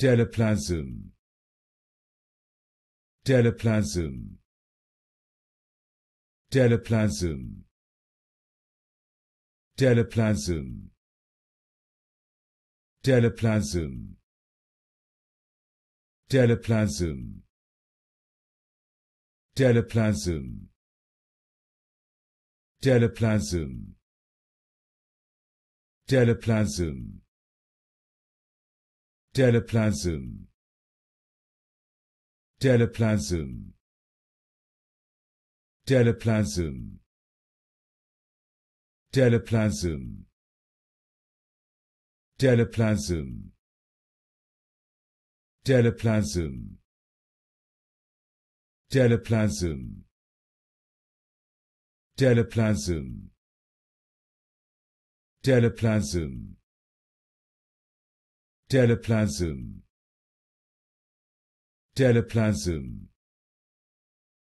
Teleplasm. Teleplasm. Teleplasm. Teleplasm. Teleplasm. Teleplasm. Teleplasm. Teleplasm. Teleplasm. Teleplasm Teleplasm Teleplasm Teleplasm Teleplasm Teleplasm Teleplasm Teleplasm Teleplasm Teleplasm Teleplasm